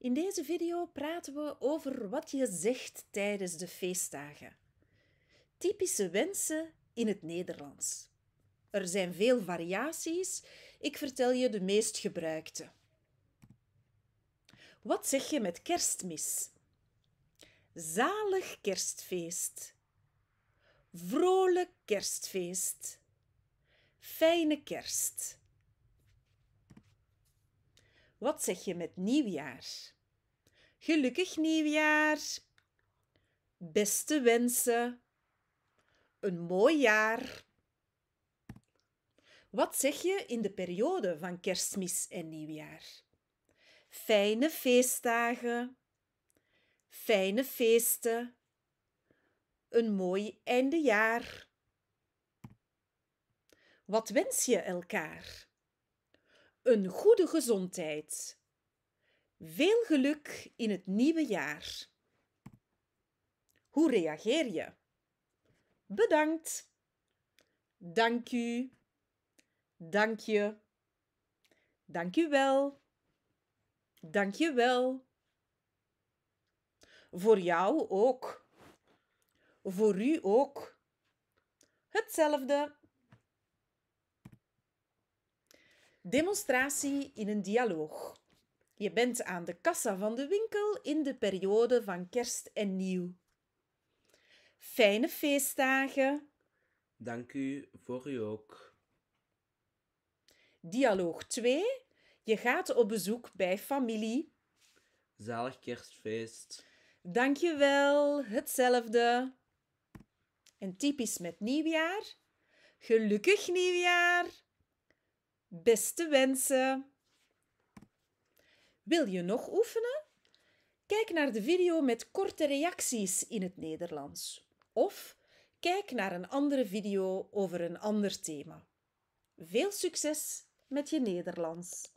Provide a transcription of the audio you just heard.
In deze video praten we over wat je zegt tijdens de feestdagen. Typische wensen in het Nederlands. Er zijn veel variaties. Ik vertel je de meest gebruikte. Wat zeg je met kerstmis? Zalig kerstfeest. Vrolijk kerstfeest. Fijne kerst. Wat zeg je met nieuwjaar? Gelukkig nieuwjaar! Beste wensen! Een mooi jaar! Wat zeg je in de periode van kerstmis en nieuwjaar? Fijne feestdagen! Fijne feesten! Een mooi eindejaar! Wat wens je elkaar? een goede gezondheid. Veel geluk in het nieuwe jaar. Hoe reageer je? Bedankt. Dank u. Dank je. Dank u wel. Dank je wel. Voor jou ook. Voor u ook. Hetzelfde. Demonstratie in een dialoog. Je bent aan de kassa van de winkel in de periode van kerst en nieuw. Fijne feestdagen. Dank u voor u ook. Dialoog 2. Je gaat op bezoek bij familie. Zalig kerstfeest. Dank je wel. Hetzelfde. En typisch met nieuwjaar. Gelukkig nieuwjaar. Beste wensen! Wil je nog oefenen? Kijk naar de video met korte reacties in het Nederlands. Of kijk naar een andere video over een ander thema. Veel succes met je Nederlands!